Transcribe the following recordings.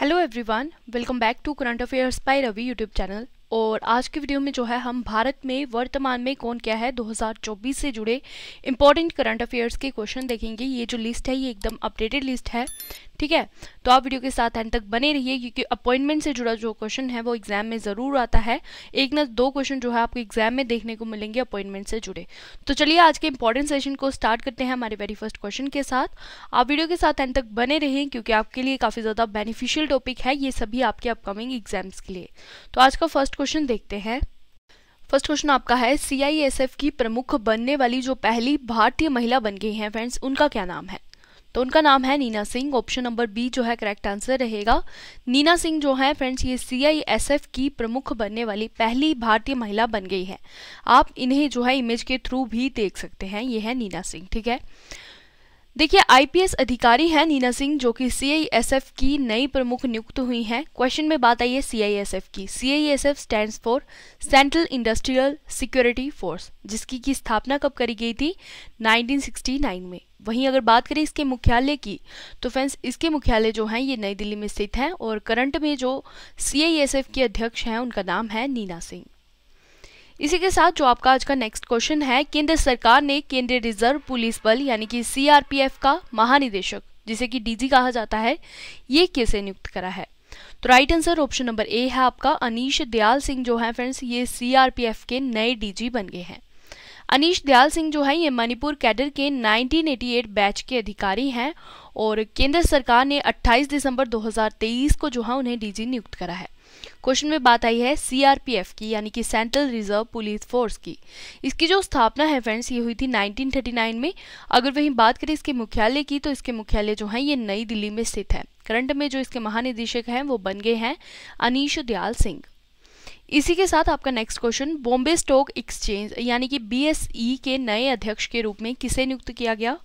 hello everyone welcome back to current affairs by Ravi YouTube channel और आज की video में जो है हम भारत में वर्तमान में कौन क्या है 2024 से जुड़े इंपॉर्टेंट करंट अफेयर्स के क्वेश्चन देखेंगे ये जो लिस्ट है ये एकदम अपडेटेड लिस्ट है ठीक है तो आप वीडियो के साथ एंड तक बने रहिए क्योंकि अपॉइंटमेंट से जुड़ा जो क्वेश्चन है वो एग्जाम में ज़रूर आता है एक ना दो क्वेश्चन जो है आपको एग्जाम में देखने को मिलेंगे अपॉइंटमेंट से जुड़े तो चलिए आज के इंपॉर्टेंट सेशन को स्टार्ट करते हैं हमारे वेरी फर्स्ट क्वेश्चन के साथ आप वीडियो के साथ एंड तक बने रहें क्योंकि आपके लिए काफ़ी ज़्यादा बेनिफिशियल टॉपिक है ये सभी आपके अपकमिंग एग्जाम्स के लिए तो आज का फर्स्ट क्वेश्चन देखते हैं फर्स्ट क्वेश्चन आपका है सीआईएसएफ की प्रमुख बनने वाली जो पहली भारतीय महिला बन गई हैं फ्रेंड्स उनका क्या नाम है तो उनका नाम है Neena Singh option number B जो है करेक्ट आंसर रहेगा नीना सिंह जो है फ्रेंड्स ये सीआईएसएफ की प्रमुख बनने वाली पहली भारतीय महिला बन गई है आप इन्हें जो है इमेज के थ्रू भी देख सकते हैं ये है नीना सिंह ठीक है देखिए आईपीएस अधिकारी हैं नीना सिंह जो कि सीआईएसएफ की नई प्रमुख नियुक्त हुई हैं क्वेश्चन में बात आई है सीआईएसएफ की CISF stands for central industrial security force जिसकी की स्थापना कब करी गई थी 1969 में वहीं अगर बात करें इसके मुख्यालय की तो फ्रेंड्स इसके मुख्यालय जो हैं ये नई दिल्ली में स्थित हैं और करंट में जो सी के अध्यक्ष हैं उनका नाम है नीना सिंह इसी के साथ जो आपका आज का नेक्स्ट क्वेश्चन है केंद्र सरकार ने केंद्रीय रिजर्व पुलिस बल यानी कि सीआरपीएफ का महानिदेशक जिसे कि डीजी कहा जाता है ये किसे नियुक्त करा है तो right answer option number A है आपका अनिश दयाल सिंह जो है फ्रेंड्स ये सीआरपीएफ के नए डीजी बन गए हैं अनिश दयाल सिंह जो है ये मणिपुर कैडर के 1988 बैच के अधिकारी हैं और केंद्र सरकार ने 28 दिसंबर 2023 को जो है उन्हें डीजी नियुक्त करा है क्वेश्चन में बात आई है सीआरपीएफ की यानी कि सेंट्रल रिजर्व पुलिस फोर्स की इसकी जो स्थापना है फ्रेंड्स ये हुई थी 1939 में अगर वहीं बात करें इसके मुख्यालय की तो इसके मुख्यालय जो है ये नई दिल्ली में स्थित है करंट में जो इसके महानिदेशक हैं वो बन गए हैं अनिश दयाल सिंह इसी के साथ आपका next question Bombay stock exchange यानी कि बी e के नए अध्यक्ष के रूप में किसे नियुक्त किया गया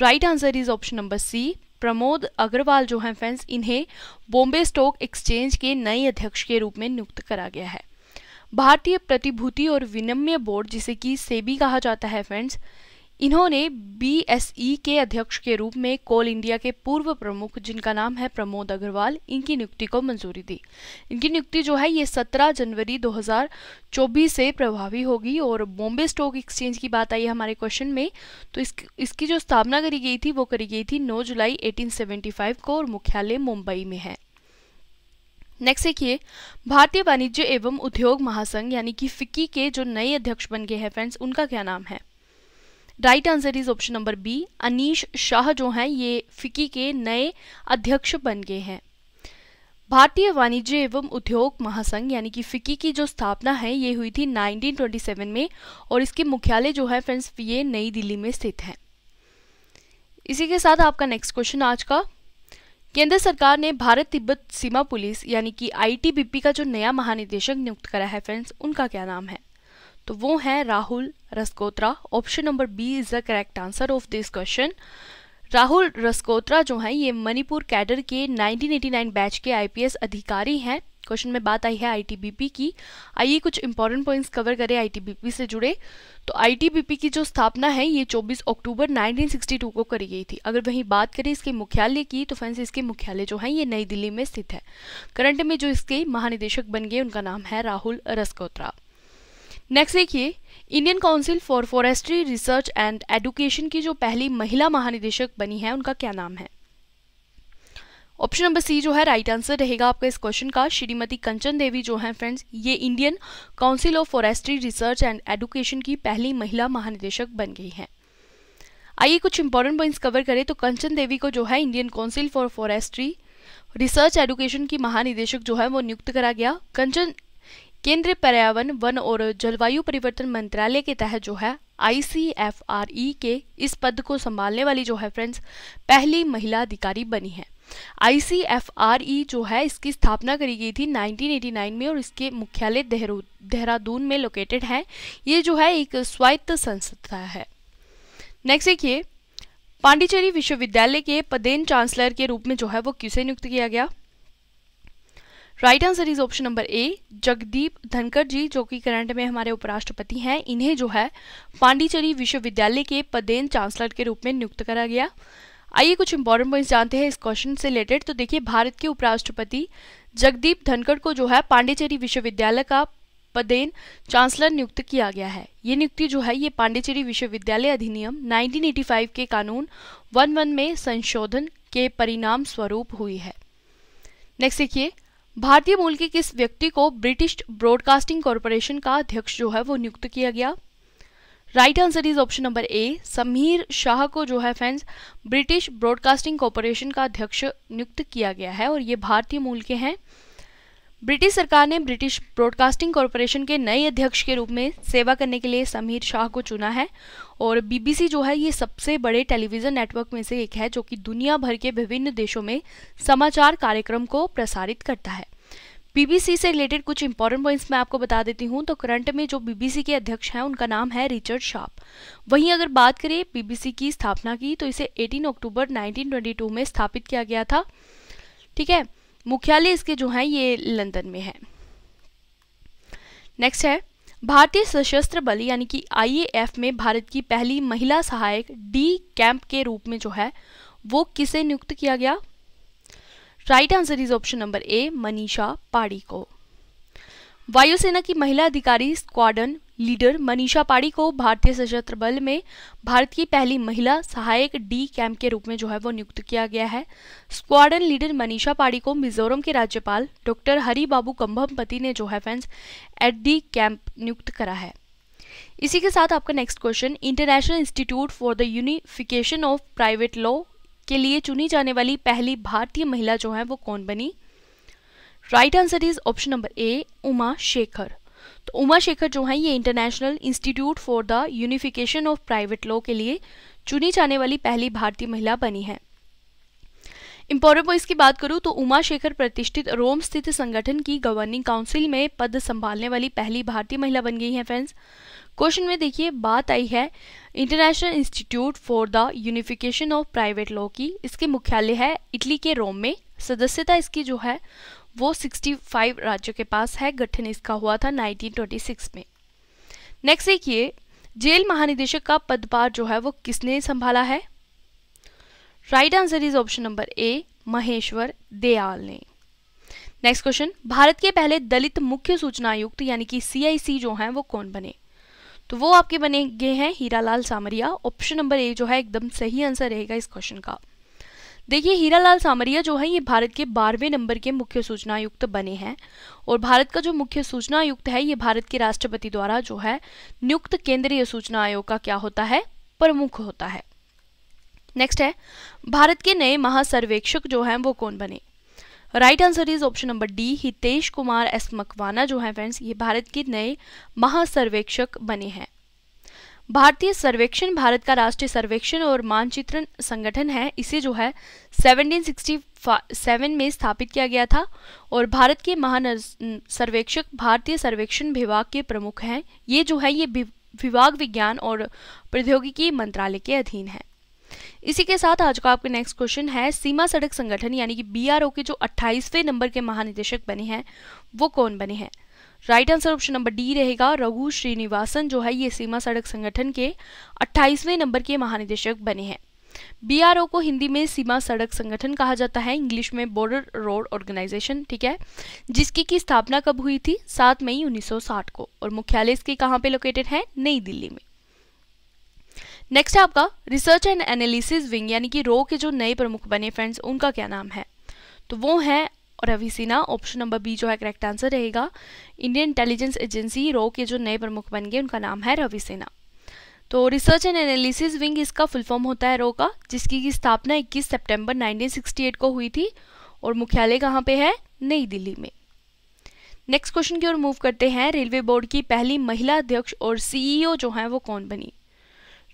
right answer is option number C Pramod Agarwal जो हैं फ्रेंड्स इन्हें बॉम्बे स्टॉक एक्सचेंज के नए अध्यक्ष के रूप में नियुक्त करा गया है भारतीय प्रतिभूति और विनिमय बोर्ड जिसे कि सेबी कहा जाता है फ्रेंड्स इन्होंने बीएसई e के अध्यक्ष के रूप में कोल इंडिया के पूर्व प्रमुख जिनका नाम है प्रमोद अग्रवाल इनकी नियुक्ति को मंजूरी दी इनकी नियुक्ति जो है ये 17 जनवरी 2024 से प्रभावी होगी और बॉम्बे स्टॉक एक्सचेंज की बात आई हमारे क्वेश्चन में तो इस, इसकी जो स्थापना करी गई थी वो करी गई थी 9 जुलाई 1875 को और मुख्यालय मुंबई में है नेक्स्ट देखिए भारतीय वाणिज्य एवं उद्योग महासंघ यानी कि फिक्की के जो नए अध्यक्ष बन गए हैं फ्रेंड्स उनका क्या नाम है right answer is option number B Anish Shah जो हैं ये फिक्की के नए अध्यक्ष बन गए हैं भारतीय वाणिज्य एवं उद्योग महासंघ यानी कि फिक्की की जो स्थापना है ये हुई थी 1927 में और इसके मुख्यालय जो है फ्रेंड्स ये नई दिल्ली में स्थित है इसी के साथ आपका नेक्स्ट क्वेश्चन आज का केंद्र सरकार ने भारत तिब्बत सीमा पुलिस यानी कि आईटीबीपी का जो नया महानिदेशक नियुक्त करा है फ्रेंड्स उनका क्या नाम है तो वो हैं Rahul Raskotra option number B is the correct answer of this question Rahul Raskotra जो हैं ये मणिपुर कैडर के 1989 बैच के आईपीएस अधिकारी हैं क्वेश्चन में बात आई है आईटीबीपी की आइए कुछ इंपॉर्टेंट पॉइंट्स कवर करें आईटीबीपी से जुड़े तो आईटीबीपी की जो स्थापना है ये 24 अक्टूबर 1962 को करी गई थी अगर वहीं बात करें इसके मुख्यालय की तो फ्रेंड्स इसके मुख्यालय जो है ये नई दिल्ली में स्थित है करंट में जो इसके महानिदेशक बन गए उनका नाम है राहुल रसकोत्रा नेक्स्ट देखिए Indian council for forestry research and education की जो पहली महिला महानिदेशक बनी है उनका क्या नाम है ऑप्शन नंबर सी जो है राइट आंसर रहेगा आपका इस क्वेश्चन का श्रीमती कंचन देवी जो है फ्रेंड्स ये Indian council of forestry research and education की पहली महिला महानिदेशक बन गई हैं आइए कुछ इंपॉर्टेंट पॉइंट्स कवर करें तो कंचन देवी को जो है Indian council for forestry research education की महानिदेशक जो है वो नियुक्त करा गया कंचन केंद्रीय पर्यावरण वन और जलवायु परिवर्तन मंत्रालय के तहत जो है आईसीएफआरई e के इस पद को संभालने वाली जो है फ्रेंड्स पहली महिला अधिकारी बनी है आईसीएफआरई e जो है इसकी स्थापना करी गई थी 1989 में और इसके मुख्यालय देहरादून में लोकेटेड है ये जो है एक स्वायत्त संस्था है नेक्स्ट देखिए पांडिचेरी विश्वविद्यालय के पदेन चांसलर के रूप में जो है वो किसे नियुक्त किया गया right answer is option number A Jagdeep Dhankhar ji जो कि करंट में हमारे उपराष्ट्रपति हैं इन्हें जो है पांडिचेरी विश्वविद्यालय के पदेन चांसलर के रूप में नियुक्त करा गया आइए कुछ इंपॉर्टेंट पॉइंट्स जानते हैं इस क्वेश्चन से रिलेटेड तो देखिए भारत के उपराष्ट्रपति जगदीप धनखड़ को जो है पांडिचेरी विश्वविद्यालय का पदेन चांसलर नियुक्त किया गया है ये नियुक्ति जो है ये पांडिचेरी विश्वविद्यालय अधिनियम 1985 के कानून 11 में संशोधन के परिणाम स्वरूप हुई है नेक्स्ट देखिए भारतीय मूल के किस व्यक्ति को ब्रिटिश ब्रॉडकास्टिंग कॉरपोरेशन का अध्यक्ष जो है वो नियुक्त किया गया right answer is option number A Sameer Shah को जो है फैंस ब्रिटिश ब्रॉडकास्टिंग कॉरपोरेशन का अध्यक्ष नियुक्त किया गया है और ये भारतीय मूल के हैं ब्रिटिश सरकार ने ब्रिटिश ब्रॉडकास्टिंग कॉरपोरेशन के नए अध्यक्ष के रूप में सेवा करने के लिए समीर शाह को चुना है और बीबीसी जो है ये सबसे बड़े टेलीविज़न नेटवर्क में से एक है जो कि दुनिया भर के विभिन्न देशों में समाचार कार्यक्रम को प्रसारित करता है बीबीसी से रिलेटेड कुछ इंपॉर्टेंट पॉइंट्स मैं आपको बता देती हूँ तो करंट में जो बीबीसी के अध्यक्ष हैं उनका नाम है रिचर्ड शार्प वहीं अगर बात करें बीबीसी की स्थापना की तो इसे 18 अक्टूबर 1922 में स्थापित किया गया था ठीक है मुख्यालय इसके जो हैं ये लंदन में है नेक्स्ट है भारतीय सशस्त्र बल यानी कि आईएएफ में भारत की पहली महिला सहायक डी कैंप के रूप में जो है वो किसे नियुक्त किया गया right answer is option number A Manisha Padhi को वायुसेना की महिला अधिकारी स्क्वाडन लीडर मनीषा पाड़ी को भारतीय सशस्त्र बल में भारत की पहली महिला सहायक डी कैंप के रूप में जो है वो नियुक्त किया गया है स्क्वाडन लीडर मनीषा पाड़ी को मिजोरम के राज्यपाल डॉक्टर हरिबाबू कंभमपति ने जो है फ्रेंड्स एट डी कैंप नियुक्त करा है इसी के साथ आपका next question international institute for the unification of private law के लिए चुनी जाने वाली पहली भारतीय महिला जो है वो कौन बनी right answer is option number A Uma Shekhar तो उमा शेखर जो हैं ये international institute for the unification of private law के लिए चुनी जाने वाली पहली भारतीय महिला बनी है इम्पोर्टेंट पॉइंट की बात करूं तो उमा शेखर प्रतिष्ठित रोम स्थित संगठन की गवर्निंग काउंसिल में पद संभालने वाली पहली भारतीय महिला बन गई हैं फ्रेंड्स क्वेश्चन में देखिए बात आई है international institute for the unification of private law की इसके मुख्यालय है इटली के रोम में सदस्यता इसकी जो है वो 65 राज्यों के पास है गठन इसका हुआ था 1926 में नेक्स्ट देखिए जेल महानिदेशक का पदभार जो है वो किसने संभाला है right answer is option number A Maheshwar Dayal ने नेक्स्ट क्वेश्चन भारत के पहले दलित मुख्य सूचना आयुक्त यानी कि सीआईसी जो है वो कौन बने तो वो आपके बने गए हैं Hiralal Samaria option number A जो है एकदम सही आंसर रहेगा इस क्वेश्चन का देखिए हीरालाल सामरिया जो है ये भारत के बारहवें नंबर के मुख्य सूचना आयुक्त बने हैं और भारत का जो मुख्य सूचना आयुक्त है ये भारत के राष्ट्रपति द्वारा जो है नियुक्त केंद्रीय सूचना आयोग का क्या होता है प्रमुख होता है नेक्स्ट है भारत के नए महासर्वेक्षक जो हैं वो कौन बने right answer is option number D Hitesh Kumar S Makwana जो है फ्रेंड्स ये भारत के नए महासर्वेक्षक बने हैं भारतीय सर्वेक्षण भारत का राष्ट्रीय सर्वेक्षण और मानचित्रण संगठन है इसे जो है 1767 में स्थापित किया गया था और भारत के महान सर्वेक्षक भारतीय सर्वेक्षण विभाग के प्रमुख हैं ये जो है ये विभाग विज्ञान और प्रौद्योगिकी मंत्रालय के अधीन है इसी के साथ आज का आपका नेक्स्ट क्वेश्चन है सीमा सड़क संगठन यानी कि बीआरओ के जो 28वें नंबर के महानिदेशक बने हैं वो कौन बने हैं right answer option number D रहेगा रघु श्रीनिवासन जो है ये सीमा सड़क संगठन के 28वें नंबर के महानिदेशक बने हैं बीआरओ को हिंदी में सीमा सड़क संगठन कहा जाता है इंग्लिश में बॉर्डर रोड ऑर्गेनाइजेशन ठीक है जिसकी की स्थापना कब हुई थी सात मई 1960 को और मुख्यालय इसके कहाँ पे लोकेटेड है नई दिल्ली में नेक्स्ट है आपका रिसर्च एंड एनालिसिस विंग यानी कि रो के जो नए प्रमुख बने फ्रेंड्स उनका क्या नाम है तो वो है और अविसीना ऑप्शन नंबर बी जो है करेक्ट आंसर रहेगा इंडियन इंटेलिजेंस एजेंसी रो के जो नए प्रमुख बन गए उनका नाम है रविसेना तो रिसर्च एंड एनालिसिस विंग इसका फुल फॉर्म होता है रो का जिसकी की स्थापना 21 सितंबर 1968 को हुई थी और मुख्यालय कहाँ पे है नई दिल्ली में नेक्स्ट क्वेश्चन की ओर मूव करते हैं रेलवे बोर्ड की पहली महिला अध्यक्ष और सीईओ e जो हैं वो कौन बनी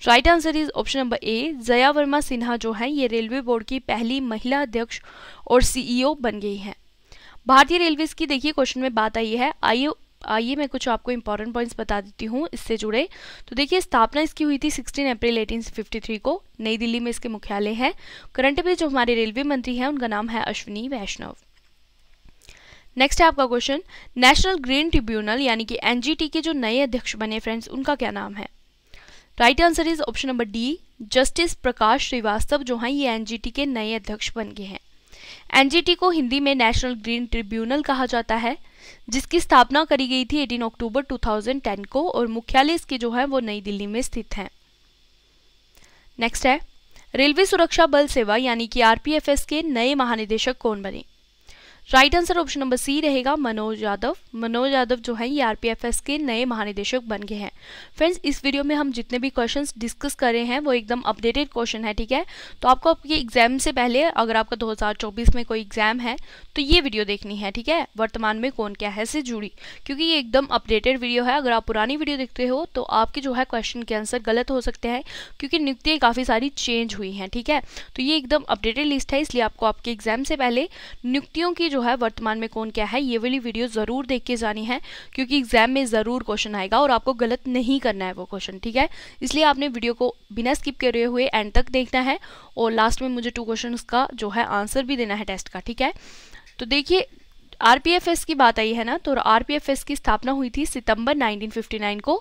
right answer is option number A Jaya Varma Sinha जो हैं ये रेलवे बोर्ड की पहली महिला अध्यक्ष और सीईओ e बन गई हैं भारतीय रेलवे की देखिए क्वेश्चन में बात आई है आइए आइए मैं कुछ आपको इंपॉर्टेंट पॉइंट्स बता देती हूँ इससे जुड़े तो देखिए स्थापना इसकी हुई थी 16 अप्रैल 1853 को नई दिल्ली में इसके मुख्यालय हैं करंट अफेयर जो हमारे रेलवे मंत्री हैं उनका नाम है अश्विनी वैष्णव नेक्स्ट है आपका क्वेश्चन नेशनल ग्रीन ट्रिब्यूनल यानी कि एनजीटी के जो नए अध्यक्ष बने फ्रेंड्स उनका क्या नाम है right answer is option number D justice Prakash Srivastava जो हैं ये एनजीटी के नए अध्यक्ष बन गए हैं एनजीटी को हिंदी में नेशनल ग्रीन ट्रिब्यूनल कहा जाता है जिसकी स्थापना करी गई थी 18 अक्टूबर 2010 को और मुख्यालय इसके जो है वो नई दिल्ली में स्थित हैं नेक्स्ट है रेलवे सुरक्षा बल सेवा यानी कि आरपीएफएस के नए महानिदेशक कौन बने right answer option number C रहेगा मनोज यादव मनोज यादव जो है ये आर के नए महानिदेशक बन गए हैं फ्रेंड्स इस वीडियो में हम जितने भी क्वेश्चन डिस्कस कर रहे हैं वो एकदम अपडेटेड क्वेश्चन है ठीक है तो आपको आपके एग्जाम से पहले अगर आपका 2024 में कोई एग्जाम है तो ये वीडियो देखनी है ठीक है वर्तमान में कौन क्या है से जुड़ी क्योंकि ये एकदम अपडेटेड वीडियो है अगर आप पुरानी वीडियो देखते हो तो आपके जो है क्वेश्चन के आंसर गलत हो सकते हैं क्योंकि नियुक्तियाँ काफ़ी सारी चेंज हुई हैं ठीक है तो ये एकदम अपडेटेड लिस्ट है इसलिए आपको आपके एग्जाम से पहले नियुक्तियों की जो है वर्तमान में कौन क्या है ये वाली वीडियो ज़रूर देख के जानी है क्योंकि एग्जाम में ज़रूर क्वेश्चन आएगा और आपको गलत नहीं करना है वो क्वेश्चन ठीक है इसलिए आपने वीडियो को बिना स्किप करे हुए एंड तक देखना है और लास्ट में मुझे टू क्वेश्चन का जो है आंसर भी देना है टेस्ट का ठीक है तो देखिए आर की बात आई है ना तो आर की स्थापना हुई थी सितंबर 1959 को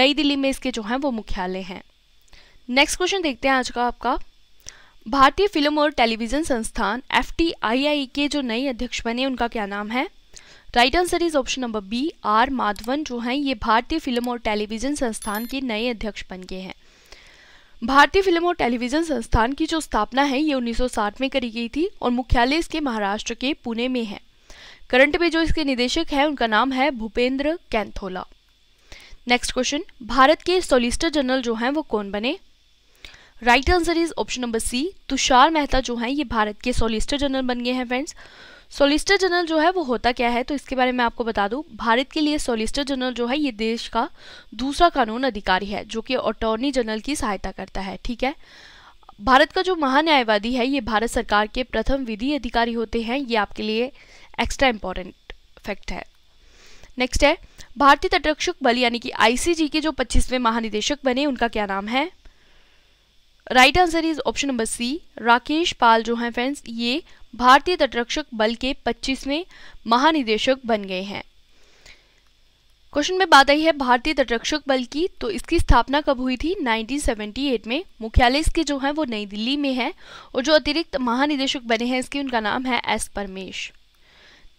नई दिल्ली में इसके जो हैं वो मुख्यालय हैं नेक्स्ट क्वेश्चन देखते हैं आज का आपका भारतीय फिल्म और टेलीविज़न संस्थान एफ के जो नए अध्यक्ष बने उनका क्या नाम है right answer is option number B R Madhavan जो हैं ये भारतीय फिल्म और टेलीविज़न संस्थान के नए अध्यक्ष बन गए हैं भारतीय फिल्म और टेलीविज़न संस्थान की जो स्थापना है ये 1960 में करी गई थी और मुख्यालय इसके महाराष्ट्र के पुणे में है करंट में जो इसके निदेशक हैं उनका नाम है भूपेंद्र कैंथोला नेक्स्ट क्वेश्चन भारत के सोलिसिटर जनरल जो हैं वो कौन बने right answer is option number C Tushar Mehta जो हैं ये भारत के सोलिसिटर जनरल बन गए हैं फ्रेंड्स सोलिसिटर जनरल जो है वो होता क्या है तो इसके बारे में आपको बता दूं भारत के लिए सोलिसिटर जनरल जो है ये देश का दूसरा कानून अधिकारी है जो कि अटॉर्नी जनरल की सहायता करता है ठीक है भारत का जो महान्यायवादी है ये भारत सरकार के प्रथम विधि अधिकारी होते हैं ये आपके लिए एक्स्ट्रा इम्पॉर्टेंट फैक्ट है नेक्स्ट है भारतीय तटरक्षक बल यानी कि आईसीजी के जो 25वें महानिदेशक बने उनका क्या नाम है right answer is option number C Rakesh Pal जो हैं फ्रेंड्स ये भारतीय तटरक्षक बल के 25वें महानिदेशक बन गए हैं क्वेश्चन में बात आई है भारतीय तटरक्षक बल की तो इसकी स्थापना कब हुई थी 1978 में मुख्यालय इसके जो है वो नई दिल्ली में है और जो अतिरिक्त महानिदेशक बने हैं इसके उनका नाम है एस परमेश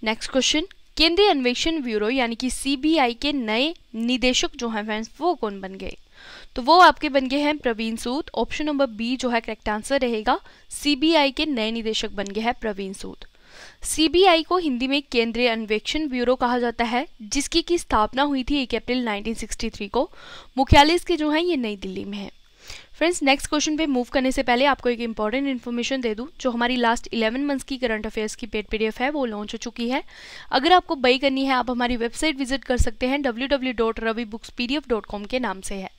नेक्स्ट क्वेश्चन केंद्रीय अन्वेषण ब्यूरो यानी कि सीबीआई के नए निदेशक जो हैं फ्रेंड्स वो कौन बन गए तो वो आपके बन गए हैं Praveen Sood option number B जो है करेक्ट आंसर रहेगा सीबीआई के नए निदेशक बन गए हैं प्रवीण सूद सीबीआई को हिंदी में केंद्रीय अन्वेक्षण ब्यूरो कहा जाता है जिसकी की स्थापना हुई थी एक अप्रैल 1963 को मुख्यालय इसके जो है ये नई दिल्ली में है फ्रेंड्स नेक्स्ट क्वेश्चन पे मूव करने से पहले आपको एक इंपॉर्टेंट इन्फॉर्मेशन दे दूँ जो हमारी लास्ट 11 मंथ्स की करंट अफेयर्स की पेड पीडीएफ है वो लॉन्च हो चुकी है अगर आपको बई करनी है आप हमारी वेबसाइट विजिट कर सकते हैं डब्ल्यू के नाम से है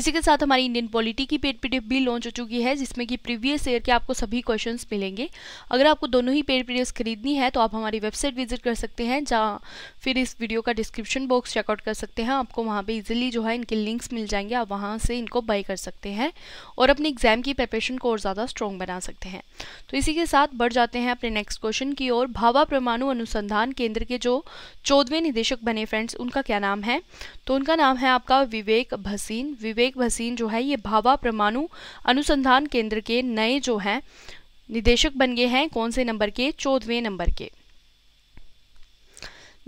इसी के साथ हमारी इंडियन पॉलिटी की पेड पी भी लॉन्च हो चुकी है जिसमें कि प्रीवियस ईयर के आपको सभी क्वेश्चन मिलेंगे अगर आपको दोनों ही पेड पी खरीदनी है तो आप हमारी वेबसाइट विजिट कर सकते हैं जहाँ फिर इस वीडियो का डिस्क्रिप्शन बॉक्स चेकआउट कर सकते हैं आपको वहाँ पर ईजिली जो है इनके लिंक्स मिल जाएंगे आप वहाँ से इनको बाई कर सकते हैं और अपने एग्जाम की प्रिपरेशन को और ज़्यादा स्ट्रॉन्ग बना सकते हैं तो इसी के साथ बढ़ जाते हैं अपने नेक्स्ट क्वेश्चन की ओर भावा परमाणु अनुसंधान केंद्र के जो चौदहवें निदेशक बने फ्रेंड्स उनका क्या नाम है तो उनका नाम है आपका विवेक भसीन विवेक भसीन जो है ये भावा परमाणु अनुसंधान केंद्र के नए जो हैं निदेशक बन गए हैं कौन से नंबर के चौदहवें नंबर के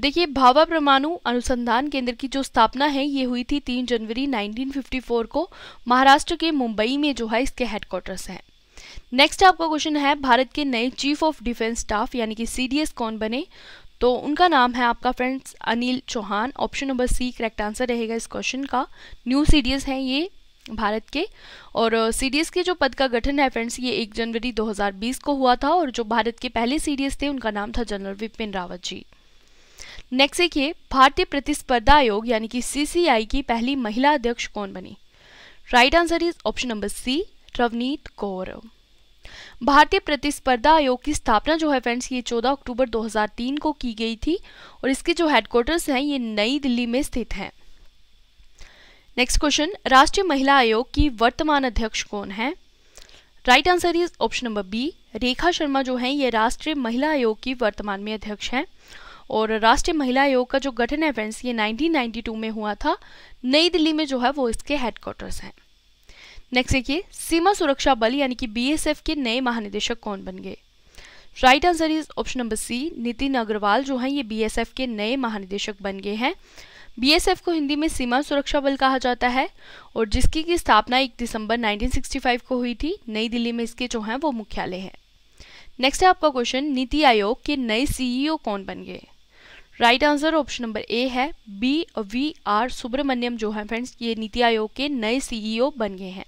देखिए भाभा परमाणु अनुसंधान केंद्र की जो स्थापना है ये हुई थी तीन जनवरी 1954 को महाराष्ट्र के मुंबई में जो है इसके हेडक्वार्टर्स हैं नेक्स्ट आपका क्वेश्चन है भारत के नए चीफ ऑफ डिफेंस स्टाफ यानी कि सीडीएस कौन बने तो उनका नाम है आपका friends Anil Chauhan option number C correct answer रहेगा इस क्वेश्चन का न्यू सीडीएस हैं ये भारत के और सीडीएस के जो पद का गठन है फ्रेंड्स ये 1 जनवरी 2020 को हुआ था और जो भारत के पहले सीडीएस थे उनका नाम था जनरल विपिन रावत जी नेक्स्ट देखिए भारतीय प्रतिस्पर्धा आयोग यानी कि सीसीआई की पहली महिला अध्यक्ष कौन बनी right answer is option number C Ravneet Kaur भारतीय प्रतिस्पर्धा आयोग की स्थापना जो है फ्रेंड्स ये 14 अक्टूबर 2003 को की गई थी और इसके जो हेडक्वार्टर्स हैं ये नई दिल्ली में स्थित हैं नेक्स्ट क्वेश्चन राष्ट्रीय महिला आयोग की वर्तमान अध्यक्ष कौन है right answer is option number B Rekha Sharma जो है ये राष्ट्रीय महिला आयोग की वर्तमान में अध्यक्ष हैं और राष्ट्रीय महिला आयोग का जो गठन है फ्रेंड्स ये 1992 में हुआ था नई दिल्ली में जो है वो इसके हेडक्वार्टर्स हैं नेक्स्ट देखिए सीमा सुरक्षा बल यानी कि बीएसएफ के नए महानिदेशक कौन बन गए right answer is option number C Nitin Agarwal जो हैं ये बीएसएफ के नए महानिदेशक बन गए हैं बीएसएफ को हिंदी में सीमा सुरक्षा बल कहा जाता है और जिसकी की स्थापना 1 दिसंबर 1965 को हुई थी नई दिल्ली में इसके जो हैं वो मुख्यालय हैं नेक्स्ट है आपका क्वेश्चन नीति आयोग के नए सीईओ e कौन बन गए right answer option number A है बी वी आर सुब्रमण्यम जो है फ्रेंड्स ये नीति आयोग के नए सीईओ e बन गए हैं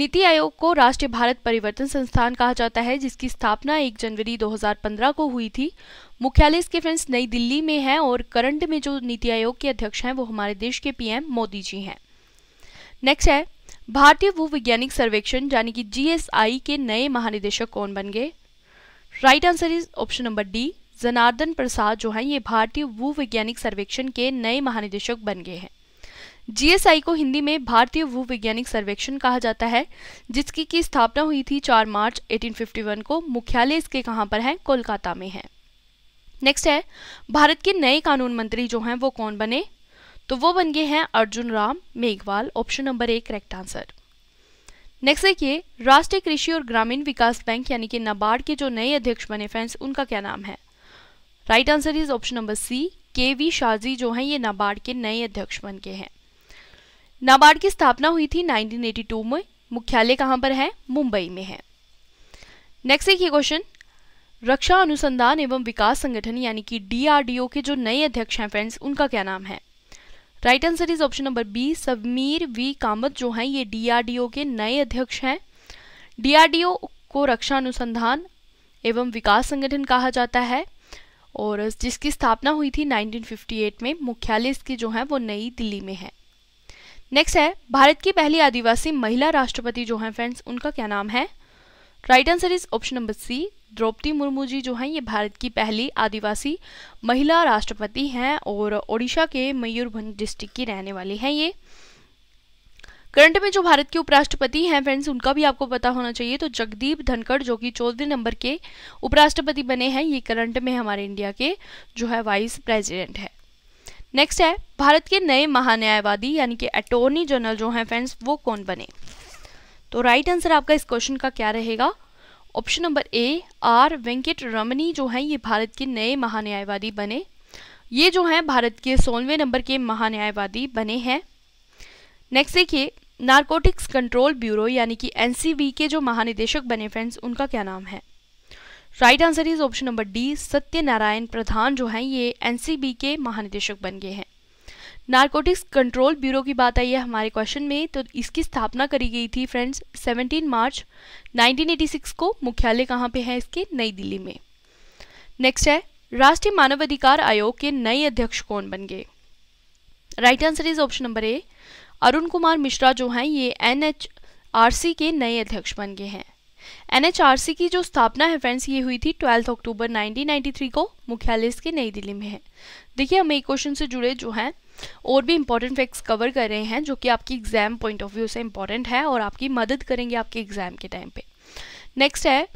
नीति आयोग को राष्ट्रीय भारत परिवर्तन संस्थान कहा जाता है जिसकी स्थापना 1 जनवरी 2015 को हुई थी मुख्यालय इसके फ्रेंड्स नई दिल्ली में है और करंट में जो नीति आयोग के अध्यक्ष हैं वो हमारे देश के पीएम मोदी जी हैं नेक्स्ट है भारतीय भू वैज्ञानिक सर्वेक्षण यानी कि जीएसआई के नए महानिदेशक कौन बन गए right answer is option number D Janardan Prasad जो हैं ये भारतीय भू वैज्ञानिक सर्वेक्षण के नए महानिदेशक बन गए हैं जीएसआई को हिंदी में भारतीय भू वैज्ञानिक सर्वेक्षण कहा जाता है जिसकी की स्थापना हुई थी 4 मार्च 1851 को मुख्यालय इसके कहां पर है कोलकाता में है नेक्स्ट है भारत के नए कानून मंत्री जो हैं वो कौन बने तो वो बन गए हैं अर्जुन राम मेघवाल ऑप्शन नंबर एक करेक्ट आंसर नेक्स्ट देखिए राष्ट्रीय कृषि और ग्रामीण विकास बैंक यानी कि नाबार्ड के जो नए अध्यक्ष बने फ्रेंड्स उनका क्या नाम है right answer is option number C K V Shahaji जो हैं ये नाबार्ड के नए अध्यक्ष बन के हैं नाबार्ड की स्थापना हुई थी 1982 में मुख्यालय कहाँ पर है मुंबई में है नेक्स्ट एक ये क्वेश्चन रक्षा अनुसंधान एवं विकास संगठन यानी कि डीआरडीओ के जो नए अध्यक्ष हैं फ्रेंड्स उनका क्या नाम है right answer is option number B Sameer V Kamat जो हैं ये डी के नए अध्यक्ष हैं डी को रक्षा अनुसंधान एवं विकास संगठन कहा जाता है और जिसकी स्थापना हुई थी 1958 में मुख्यालय इसकी जो है वो नई दिल्ली में है नेक्स्ट है भारत की पहली आदिवासी महिला राष्ट्रपति जो है फ्रेंड्स उनका क्या नाम है right answer is option number C Draupadi Murmu ji जो हैं ये भारत की पहली आदिवासी महिला राष्ट्रपति हैं और ओडिशा के मयूरभंज डिस्ट्रिक्ट की रहने वाली हैं ये करंट में जो भारत के उपराष्ट्रपति हैं फ्रेंड्स उनका भी आपको पता होना चाहिए तो जगदीप धनखड़ जो कि चौदह नंबर के उपराष्ट्रपति बने हैं ये करंट में हमारे इंडिया के जो है वाइस प्रेसिडेंट है नेक्स्ट है भारत के नए महान्यायवादी यानी कि अटोर्नी जनरल जो हैं फ्रेंड्स वो कौन बने तो राइट right आंसर आपका इस क्वेश्चन का क्या रहेगा option number A R Venkataramani जो हैं ये भारत के नए महान्यायवादी बने ये जो हैं भारत के सोलहवें नंबर के महान्यायवादी बने हैं नेक्स्ट देखिए नारकोटिक्स कंट्रोल ब्यूरो यानी कि एनसीबी के जो महानिदेशक बने फ्रेंड्स उनका क्या नाम है right answer is option number D Satyanarayan Pradhan जो हैं ये एनसीबी के महानिदेशक बन गए हैं नारकोटिक्स कंट्रोल ब्यूरो की बात आई है हमारे क्वेश्चन में तो इसकी स्थापना करी गई थी फ्रेंड्स 17 मार्च 1986 को मुख्यालय कहाँ पे है इसके नई दिल्ली में नेक्स्ट है राष्ट्रीय मानवाधिकार आयोग के नए अध्यक्ष कौन बन गए right answer is option number A Arun Kumar Mishra जो हैं ये एन के नए अध्यक्ष बन गए हैं एन की जो स्थापना है फ्रेंड्स ये हुई थी 12 अक्टूबर 1993 को मुख्यालय इसके नई दिल्ली में है देखिए हम एक क्वेश्चन से जुड़े जो हैं और भी इंपॉर्टेंट फैक्ट्स कवर कर रहे हैं जो कि आपकी एग्जाम पॉइंट ऑफ व्यू से इंपॉर्टेंट है और आपकी मदद करेंगे आपके एग्जाम के टाइम पे नेक्स्ट है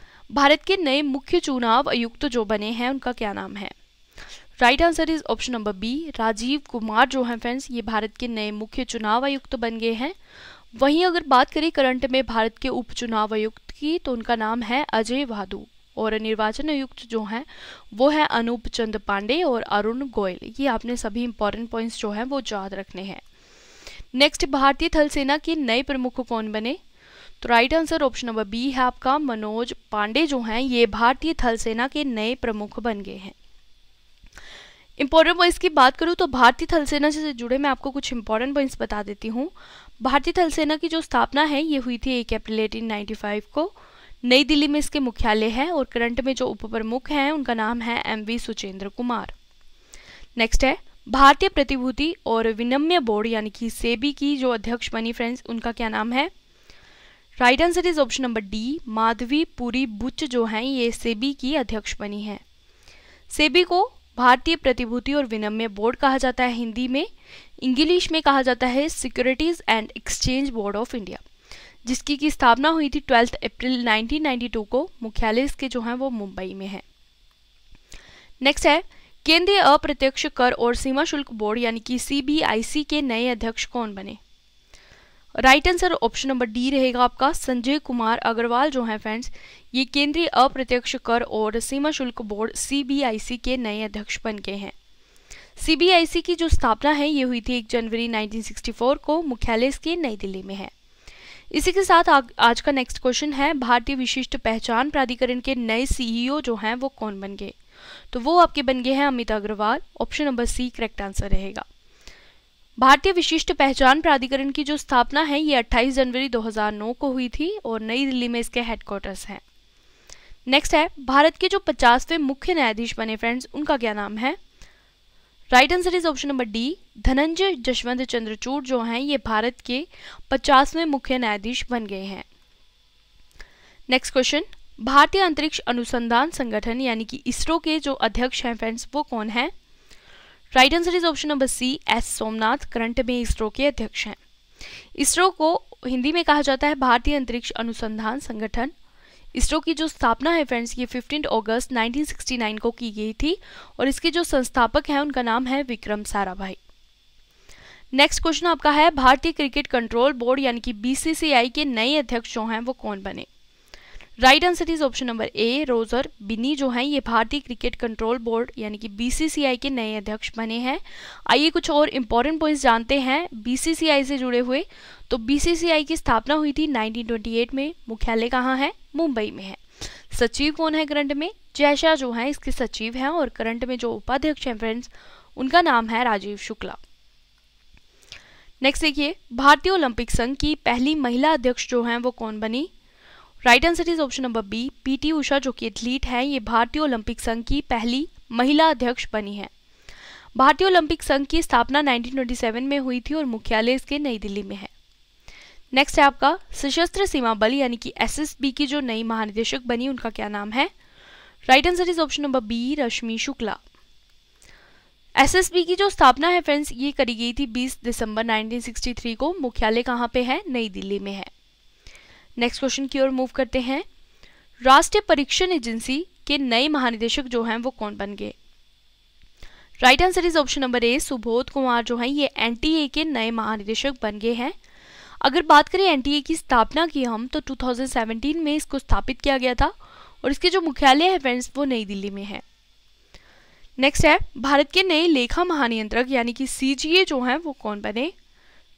भारत के नए मुख्य चुनाव आयुक्त तो जो बने हैं उनका क्या नाम है right answer is option number B Rajiv Kumar जो हैं फ्रेंड्स ये भारत के नए मुख्य चुनाव आयुक्त तो बन गए हैं वहीं अगर बात करें करंट में भारत के उप चुनाव आयुक्त की तो उनका नाम है अजय वादू और निर्वाचन आयुक्त जो हैं वो है अनूप चंद पांडे और अरुण गोयल ये आपने सभी इंपॉर्टेंट पॉइंट्स जो हैं वो याद रखने हैं नेक्स्ट भारतीय थल सेना के नए प्रमुख कौन बने तो right answer option number B है आपका मनोज पांडे जो हैं ये भारतीय थल सेना के नए प्रमुख बन गए हैं इम्पोर्टेंट पॉइंट्स की बात करूँ तो भारतीय थलसेना से जुड़े मैं आपको कुछ इम्पोर्टेंट पॉइंट्स बता देती हूँ भारतीय थलसेना की जो स्थापना है ये हुई थी एक अप्रैल एटीन को नई दिल्ली में इसके मुख्यालय है और करंट में जो उप प्रमुख हैं उनका नाम है M V Suchendra Kumar next है भारतीय प्रतिभूति और विनम्य बोर्ड यानी कि सेबी की जो अध्यक्ष बनी फ्रेंड्स उनका क्या नाम है right answer is option number D Madhavi Puri Buch जो हैं ये सेबी की अध्यक्ष बनी है सेबी को भारतीय प्रतिभूति और विनिमय बोर्ड कहा जाता है हिंदी में इंग्लिश में कहा जाता है securities and exchange board of India जिसकी की स्थापना हुई थी ट्वेल्थ अप्रैल 1992 को मुख्यालय इसके जो हैं वो मुंबई में है नेक्स्ट है केंद्रीय अप्रत्यक्ष कर और सीमा शुल्क बोर्ड यानी कि सीबीआईसी के नए अध्यक्ष कौन बने right answer option number D रहेगा आपका संजय कुमार अग्रवाल जो हैं फ्रेंड्स ये केंद्रीय अप्रत्यक्ष कर और सीमा शुल्क बोर्ड सीबीआईसी के नए अध्यक्ष बन गए हैं सीबीआईसी की जो स्थापना है ये हुई थी एक जनवरी 1964 को मुख्यालय इसके नई दिल्ली में है इसी के साथ आ, आज का नेक्स्ट क्वेश्चन है भारतीय विशिष्ट पहचान प्राधिकरण के नए सीईओ e जो हैं वो कौन बन गए तो वो आपके बन गए हैं Amit Agarwal option number C correct answer रहेगा भारतीय विशिष्ट पहचान प्राधिकरण की जो स्थापना है ये 28 जनवरी 2009 को हुई थी और नई दिल्ली में इसके हेडक्वार्टर्स हैं नेक्स्ट है भारत के जो पचासवें मुख्य न्यायाधीश बने फ्रेंड्स उनका क्या नाम है right answer is option number D Dhananjay Jaswant Chandrachud जो हैं ये भारत के पचासवें मुख्य न्यायाधीश बन गए हैं नेक्स्ट क्वेश्चन भारतीय अंतरिक्ष अनुसंधान संगठन यानी कि इसरो के जो अध्यक्ष हैं फ्रेंड्स वो कौन हैं right answer is option number C S Somnath current में इसरो के अध्यक्ष हैं इसरो को हिंदी में कहा जाता है भारतीय अंतरिक्ष अनुसंधान संगठन इसरो की जो स्थापना है फ्रेंड्स ये 15 अगस्त 1969 को की गई थी और इसके जो संस्थापक हैं उनका नाम है विक्रम साराभाई नेक्स्ट क्वेश्चन आपका है भारतीय क्रिकेट कंट्रोल बोर्ड यानी कि बीसीसीआई के नए अध्यक्ष जो हैं वो कौन बने right answer is option number A Roger Binny जो हैं ये भारतीय क्रिकेट कंट्रोल बोर्ड यानी कि बीसीसीआई के नए अध्यक्ष बने हैं आइए कुछ और इम्पोर्टेंट पॉइंट्स जानते हैं बीसीसीआई से जुड़े हुए तो बीसीसीआई की स्थापना हुई थी 1928 में मुख्यालय कहाँ है मुंबई में है सचिव कौन है करंट में जयशाह जो हैं इसके सचिव हैं और करंट में जो उपाध्यक्ष हैं फ्रेंड्स उनका नाम है राजीव शुक्ला नेक्स्ट देखिए भारतीय ओलंपिक संघ की पहली महिला अध्यक्ष जो हैं वो कौन बनी right answer is option number B PT Usha जो कि एथलीट हैं ये भारतीय ओलंपिक संघ की पहली महिला अध्यक्ष बनी है भारतीय ओलंपिक संघ की स्थापना 1927 में हुई थी और मुख्यालय इसके नई दिल्ली में है नेक्स्ट है आपका सशस्त्र सीमा बल यानी कि एसएसबी की जो नई महानिदेशक बनी उनका क्या नाम है right answer is option number B Rashmi Shukla SSB की जो स्थापना है फ्रेंड्स ये करी गई थी 20 दिसंबर 1963 को मुख्यालय कहाँ पे है नई दिल्ली में है नेक्स्ट क्वेश्चन की ओर मूव करते हैं राष्ट्रीय परीक्षण एजेंसी के नए महानिदेशक जो हैं वो कौन बन गए right answer is option number A Subodh Kumar जो हैं ये एनटीए के नए महानिदेशक बन गए हैं अगर बात करें एनटीए की स्थापना की हम तो 2017 में इसको स्थापित किया गया था और इसके जो मुख्यालय है फ्रेंड्स वो नई दिल्ली में है नेक्स्ट है भारत के नए लेखा महानियंत्रक यानी कि सी जो हैं वो कौन बने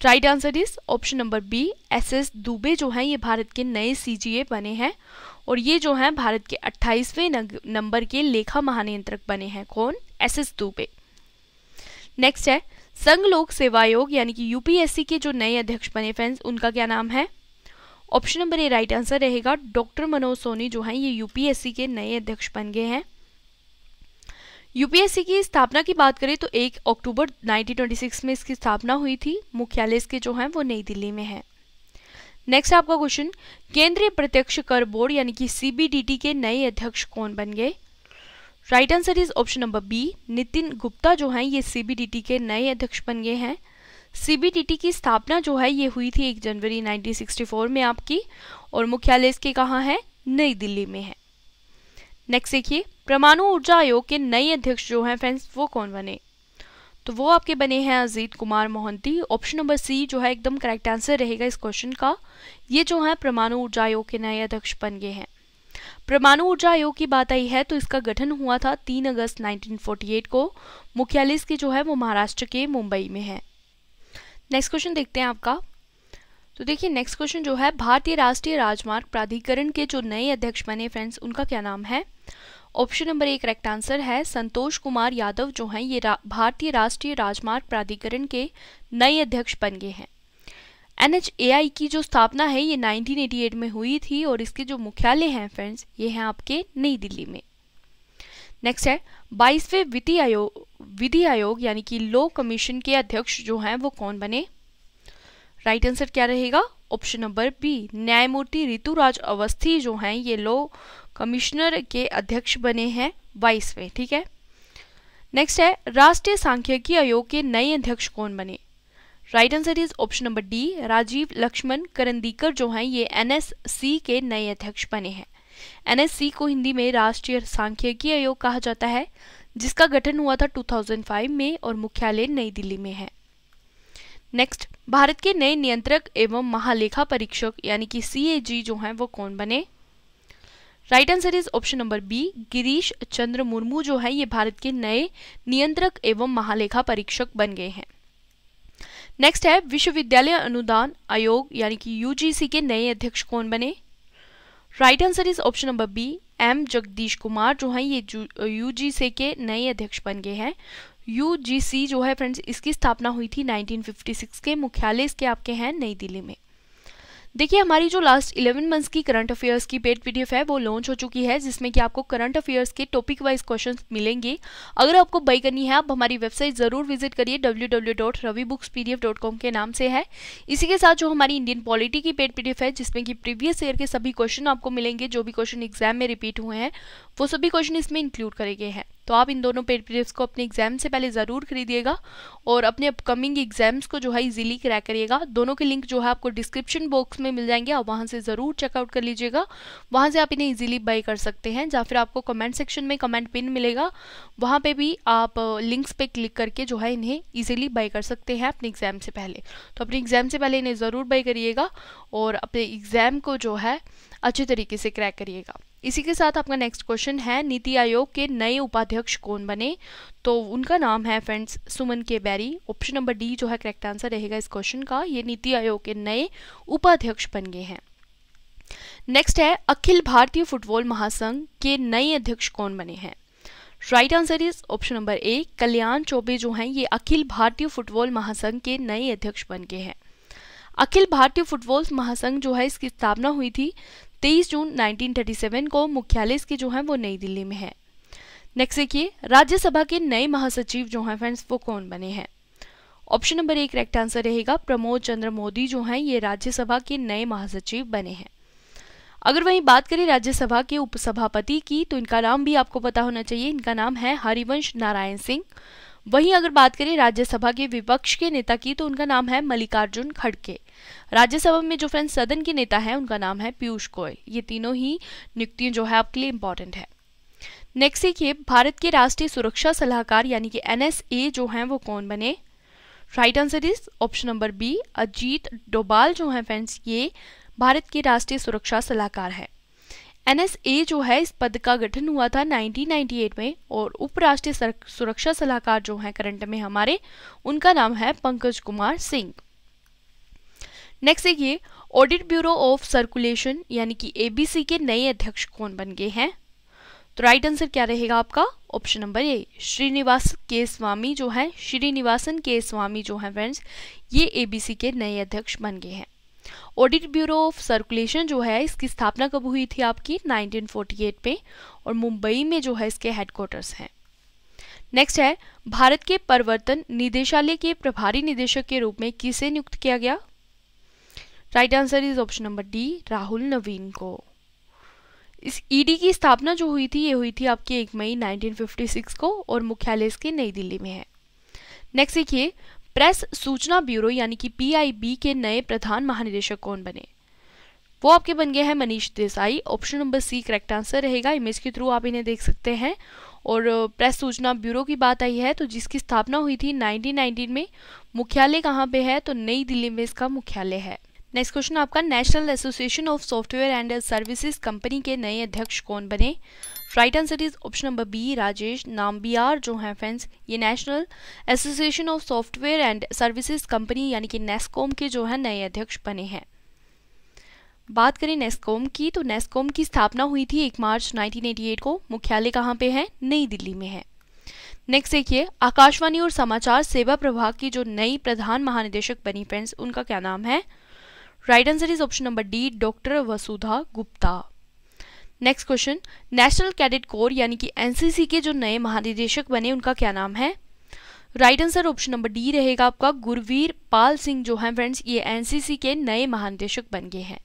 right answer is option number B S S Dubey जो हैं ये भारत के नए सीजीए बने हैं और ये जो हैं भारत के 28वें नंबर के लेखा महानियंत्रक बने हैं कौन एस एस दुबे नेक्स्ट है संघ लोक सेवा आयोग यानी कि यूपीएससी के जो नए अध्यक्ष बने फ्रेंड्स उनका क्या नाम है option number A right answer रहेगा डॉक्टर मनोज सोनी जो हैं ये यूपीएससी के नए अध्यक्ष बन गए हैं यूपीएससी की स्थापना की बात करें तो 1 अक्टूबर 1926 में इसकी स्थापना हुई थी मुख्यालय इसके जो हैं वो नई दिल्ली में है नेक्स्ट आपका क्वेश्चन केंद्रीय प्रत्यक्ष कर बोर्ड यानी कि सीबीडीटी के नए अध्यक्ष कौन बन गए right answer is option number B Nitin Gupta जो हैं ये सीबीडीटी के नए अध्यक्ष बन गए हैं सीबीडीटी की स्थापना जो है ये हुई थी एक जनवरी 1964 में आपकी और मुख्यालय इसके कहाँ है नई दिल्ली में है नेक्स्ट देखिए परमाणु ऊर्जा आयोग के नए अध्यक्ष जो हैं फ्रेंड्स वो कौन बने तो वो आपके बने हैं Ajit Kumar Mohanty option number C जो है एकदम करेक्ट आंसर रहेगा इस क्वेश्चन का ये जो है परमाणु ऊर्जा आयोग के नए अध्यक्ष बन गए हैं परमाणु ऊर्जा आयोग की बात आई है तो इसका गठन हुआ था 3 अगस्त 1948 को मुख्यालय इसके जो है वो महाराष्ट्र के मुंबई में है नेक्स्ट क्वेश्चन देखते हैं आपका तो देखिए नेक्स्ट क्वेश्चन जो है भारतीय राष्ट्रीय राजमार्ग प्राधिकरण के जो नए अध्यक्ष बने फ्रेंड्स उनका क्या नाम है ऑप्शन नंबर एक करेक्ट आंसर है संतोष कुमार यादव जो हैं ये रा, भारतीय राष्ट्रीय राजमार्ग प्राधिकरण के नए अध्यक्ष बन गए हैं एन की जो स्थापना है ये 1988 में हुई थी और इसके जो मुख्यालय हैं फ्रेंड्स ये हैं आपके नई दिल्ली में नेक्स्ट है बाईसवें विधि आयोग विधि आयोग यानी कि लो कमीशन के अध्यक्ष जो हैं वो कौन बने राइट right आंसर क्या रहेगा ऑप्शन नंबर बी न्यायमूर्ति ऋतुराज अवस्थी जो हैं ये लो कमिश्नर के अध्यक्ष बने हैं में ठीक है नेक्स्ट है राष्ट्रीय सांख्यिकी आयोग के नए अध्यक्ष कौन बने right answer is option number D Rajiv Laxman Karandikar जो हैं ये एनएससी के नए अध्यक्ष बने हैं एनएससी को हिंदी में राष्ट्रीय सांख्यिकी आयोग कहा जाता है जिसका गठन हुआ था 2005 में और मुख्यालय नई दिल्ली में है नेक्स्ट भारत के नए नियंत्रक एवं महालेखा परीक्षक यानी कि सी जो हैं वो कौन बने right answer is option number B Girish Chandra Murmu जो है ये भारत के नए नियंत्रक एवं महालेखा परीक्षक बन गए हैं नेक्स्ट है विश्वविद्यालय अनुदान आयोग यानी कि यूजीसी के नए अध्यक्ष कौन बने right answer is option number B M Jagdish Kumar जो हैं ये यूजीसी के नए अध्यक्ष बन गए हैं यूजीसी जो है फ्रेंड्स इसकी स्थापना हुई थी 1956 के मुख्यालय इसके आपके हैं नई दिल्ली में देखिए हमारी जो लास्ट 11 मंथ्स की करंट अफेयर्स की पेड पीडीएफ है वो लॉन्च हो चुकी है जिसमें कि आपको करंट अफेयर्स के टॉपिक वाइज क्वेश्चन मिलेंगे अगर आपको बाई करनी है आप हमारी वेबसाइट ज़रूर विजिट करिए डब्ल्यू के नाम से है इसी के साथ जो हमारी इंडियन पॉलिटी की पेड पी है जिसमें कि प्रीवियस ईयर के सभी क्वेश्चन आपको मिलेंगे जो भी क्वेश्चन एग्जाम में रिपीट हुए हैं वो सभी क्वेश्चन इसमें इंक्लूड करे गए हैं तो आप इन दोनों पेपर्स को अपने एग्जाम से पहले ज़रूर खरीदिएगा और अपने अपकमिंग एग्जाम्स को जो है इजीली क्रैक करिएगा दोनों के लिंक जो है आपको डिस्क्रिप्शन बॉक्स में मिल जाएंगे आप वहाँ से ज़रूर चेकआउट कर लीजिएगा वहाँ से आप इन्हें ईजिली बाई कर सकते हैं या फिर आपको कमेंट सेक्शन में कमेंट पिन मिलेगा वहाँ पर भी आप लिंक्स पर क्लिक करके जो है इन्हें ईजिली बाई कर सकते हैं अपने एग्ज़ाम से पहले तो अपने एग्ज़ाम से पहले इन्हें ज़रूर बाई करिएगा और अपने एग्ज़ाम को जो है अच्छे तरीके से क्रैक करिएगा इसी के साथ आपका नेक्स्ट क्वेश्चन है नीति आयोग के नए उपाध्यक्ष कौन बने तो उनका नाम है फ्रेंड्स सुमन के बैरी ऑप्शन नंबर डी जो है करेक्ट आंसर रहेगा इस क्वेश्चन का ये नीति आयोग के नए उपाध्यक्ष बन गए हैं नेक्स्ट है अखिल भारतीय फुटबॉल महासंघ के नए अध्यक्ष कौन बने हैं right answer is option number A Kalyan Chaubey जो हैं ये अखिल भारतीय फुटबॉल महासंघ के नए अध्यक्ष बन गए हैं अखिल भारतीय फुटबॉल महासंघ जो है इसकी स्थापना हुई थी 23 जून 1937 को मुख्यालय इसके जो है वो नई दिल्ली में है नेक्स्ट देखिए राज्यसभा के नए महासचिव जो हैं फ्रेंड्स वो कौन बने हैं ऑप्शन नंबर एक करेक्ट आंसर रहेगा प्रमोद चंद्र मोदी जो हैं ये राज्यसभा के नए महासचिव बने हैं अगर वहीं बात करें राज्यसभा के उपसभापति की तो इनका नाम भी आपको पता होना चाहिए इनका नाम है हरिवंश नारायण सिंह वहीं अगर बात करें राज्यसभा के विपक्ष के नेता की तो उनका नाम है मल्लिकार्जुन खड़के राज्यसभा में जो फ्रेंड सदन के नेता हैं उनका नाम है पीयूष गोयल ये तीनों ही नियुक्तियां जो है आपके लिए इंपॉर्टेंट है नेक्स्ट देखिए भारत के राष्ट्रीय सुरक्षा सलाहकार यानी कि एनएसए जो है वो कौन बने right answer is option number B Ajit Doval जो है फ्रेंड्स ये भारत के राष्ट्रीय सुरक्षा सलाहकार है एनएसए जो है इस पद का गठन हुआ था 1998 में और उपराष्ट्रीय सुरक्षा सलाहकार जो है करंट में हमारे उनका नाम है पंकज कुमार सिंह नेक्स्ट देखिए ऑडिट ब्यूरो ऑफ सर्कुलेशन यानी कि एबीसी के नए अध्यक्ष कौन बन गए हैं तो राइट आंसर क्या रहेगा आपका ऑप्शन नंबर ए श्रीनिवास के स्वामी जो है श्रीनिवासन के स्वामी जो है फ्रेंड्स ये एबीसी के नए अध्यक्ष बन गए हैं ऑडिट ब्यूरो ऑफ सर्कुलेशन जो है इसकी स्थापना कब हुई थी आपकी 1948 में और मुंबई में जो है इसके हेडक्वार्टर्स हैं नेक्स्ट है भारत के प्रवर्तन निदेशालय के प्रभारी निदेशक के रूप में किसे नियुक्त किया गया right answer is option number D Rahul Naveen को इस ईडी e की स्थापना जो हुई थी ये हुई थी आपकी एक मई 1956 को और मुख्यालय इसके नई दिल्ली में है नेक्स्ट देखिए प्रेस सूचना ब्यूरो यानी कि पीआईबी के नए प्रधान महानिदेशक कौन बने वो आपके बन गए हैं Manish Desai option number C correct answer रहेगा इमेज के थ्रू आप इन्हें देख सकते हैं और प्रेस सूचना ब्यूरो की बात आई है तो जिसकी स्थापना हुई थी 1919 में मुख्यालय कहाँ पे है तो नई दिल्ली में इसका मुख्यालय है नेक्स्ट क्वेश्चन आपका national association of software and services company के नए अध्यक्ष कौन बने right answer is option number B Rajesh Nambiar जो हैं फ्रेंड्स ये national association of software and services company यानी कि नेस्कॉम के जो है नए अध्यक्ष बने हैं बात करें नेस्कॉम की तो नेस्कॉम की स्थापना हुई थी एक मार्च 1988 को मुख्यालय कहाँ पे है नई दिल्ली में है नेक्स्ट देखिए आकाशवाणी और समाचार सेवा प्रभाग की जो नई प्रधान महानिदेशक बनी फ्रेंड्स उनका क्या नाम है right answer is option number D doctor Vasudha Gupta next question national cadet corps यानी कि एनसीसी के जो नए महानिदेशक बने उनका क्या नाम है right answer option number D रहेगा आपका गुरवीर पाल सिंह जो हैं फ्रेंड्स ये एनसीसी के नए महानिदेशक बन गए हैं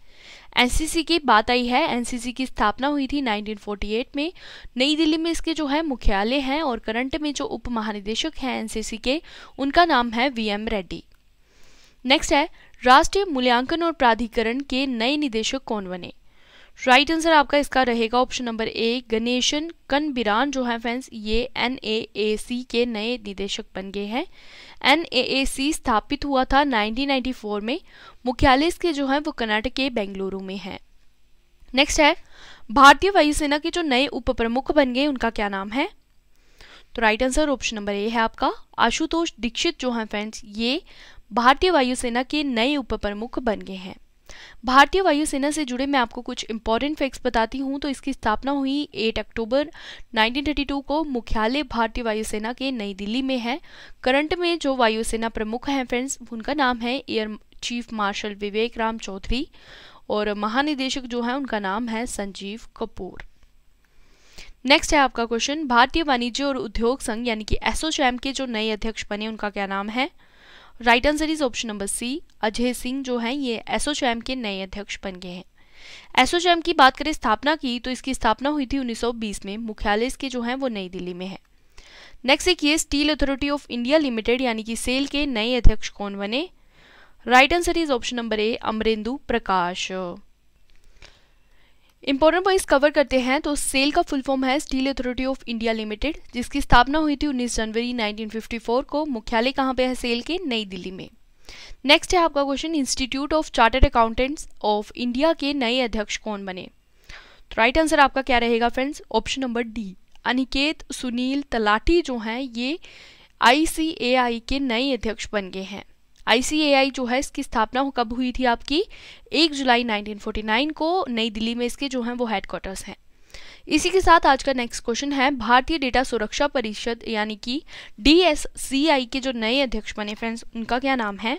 एनसीसी की बात आई है एनसीसी की स्थापना हुई थी 1948 में नई दिल्ली में इसके जो है मुख्यालय हैं और करंट में जो उप महानिदेशक हैं एनसीसी के उनका नाम है वी एम रेड्डी नेक्स्ट है राष्ट्रीय मूल्यांकन और प्राधिकरण के नए निदेशक कौन बने राइट right आंसर आपका इसका रहेगा option number A Ganesan Kannabiran जो है फ्रेंड्स ये एन के नए निदेशक बन गए हैं एन स्थापित हुआ था 1994 में मुख्यालय इसके जो है वो कर्नाटक के बेंगलुरु में है नेक्स्ट है भारतीय वायुसेना के जो नए उप प्रमुख बन गए उनका क्या नाम है तो right answer option number A है आपका आशुतोष दीक्षित जो है फ्रेंड्स ये भारतीय वायुसेना के नए उप प्रमुख बन गए हैं भारतीय वायुसेना से जुड़े मैं आपको कुछ इंपॉर्टेंट फैक्ट्स बताती हूँ तो इसकी स्थापना हुई 8 अक्टूबर 1932 को मुख्यालय भारतीय वायुसेना के नई दिल्ली में है करंट में जो वायुसेना प्रमुख हैं फ्रेंड्स उनका नाम है air chief marshal Vivek Ram Chaudhari और महानिदेशक जो है उनका नाम है संजीव कपूर नेक्स्ट है आपका क्वेश्चन भारतीय वाणिज्य और उद्योग संघ यानी कि एसोचैम के जो नए अध्यक्ष बने उनका क्या नाम है right answer is option number C Ajay Singh जो हैं ये एसोचैम के नए अध्यक्ष बन गए हैं एसोचैम की बात करें स्थापना की तो इसकी स्थापना हुई थी 1920 में मुख्यालय इसके जो हैं वो नई दिल्ली में है नेक्स्ट एक ये steel authority of India limited यानी कि सेल के नए अध्यक्ष कौन बने right answer is option number A Amarendu Prakash important points cover करते हैं तो सेल का फुल फॉर्म है steel authority of India limited जिसकी स्थापना हुई थी 19 जनवरी 1954 को मुख्यालय कहाँ पे है सेल के नई दिल्ली में नेक्स्ट है आपका question institute of chartered accountants of India के नए अध्यक्ष कौन बने तो राइट आंसर आपका क्या रहेगा friends option number D Aniket Sunil Talati जो हैं ये आई के नए अध्यक्ष बन गए हैं आईसीएआई जो है इसकी स्थापना कब हुई थी आपकी एक जुलाई 1949 को नई दिल्ली में इसके जो हैं वो हेडक्वार्टर्स हैं इसी के साथ आज का नेक्स्ट क्वेश्चन है भारतीय डेटा सुरक्षा परिषद यानी कि डीएससीआई के जो नए अध्यक्ष बने फ्रेंड्स उनका क्या नाम है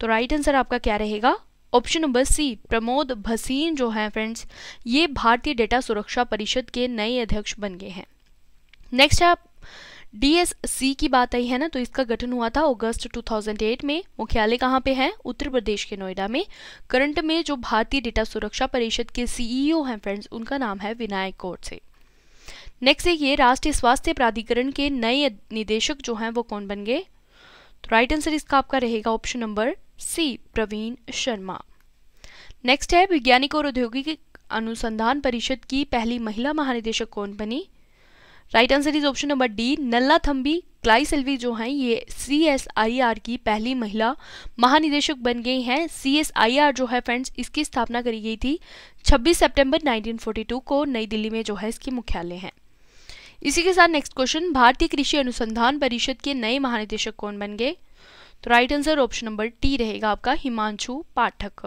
तो राइट आंसर आपका क्या रहेगा option number C Pramod Bhasin जो हैं फ्रेंड्स ये भारतीय डेटा सुरक्षा परिषद के नए अध्यक्ष बन गए हैं नेक्स्ट है डीएससी की बात आई है ना तो इसका गठन हुआ था अगस्त 2008 में मुख्यालय कहाँ पे है उत्तर प्रदेश के नोएडा में करंट में जो भारतीय डेटा सुरक्षा परिषद के सीईओ e हैं फ्रेंड्स उनका नाम है विनायक से नेक्स्ट ये राष्ट्रीय स्वास्थ्य प्राधिकरण के नए निदेशक जो हैं वो कौन बन गए तो राइट आंसर इसका आपका रहेगा option number C Praveen Sharma next है वैज्ञानिक और औद्योगिक अनुसंधान परिषद की पहली महिला महानिदेशक कौन बनी right answer is option number D Nalla Thamby क्लाईसेल्वी जो हैं ये सी एस आई आर की पहली महिला महानिदेशक बन गई हैं सी एस आई आर जो है फ्रेंड्स इसकी स्थापना करी गई थी 26 सितंबर 1942 को नई दिल्ली में जो है इसकी मुख्यालय हैं इसी के साथ नेक्स्ट क्वेश्चन भारतीय कृषि अनुसंधान परिषद के नए महानिदेशक कौन बन गए तो right answer option number T रहेगा आपका हिमांशु पाठक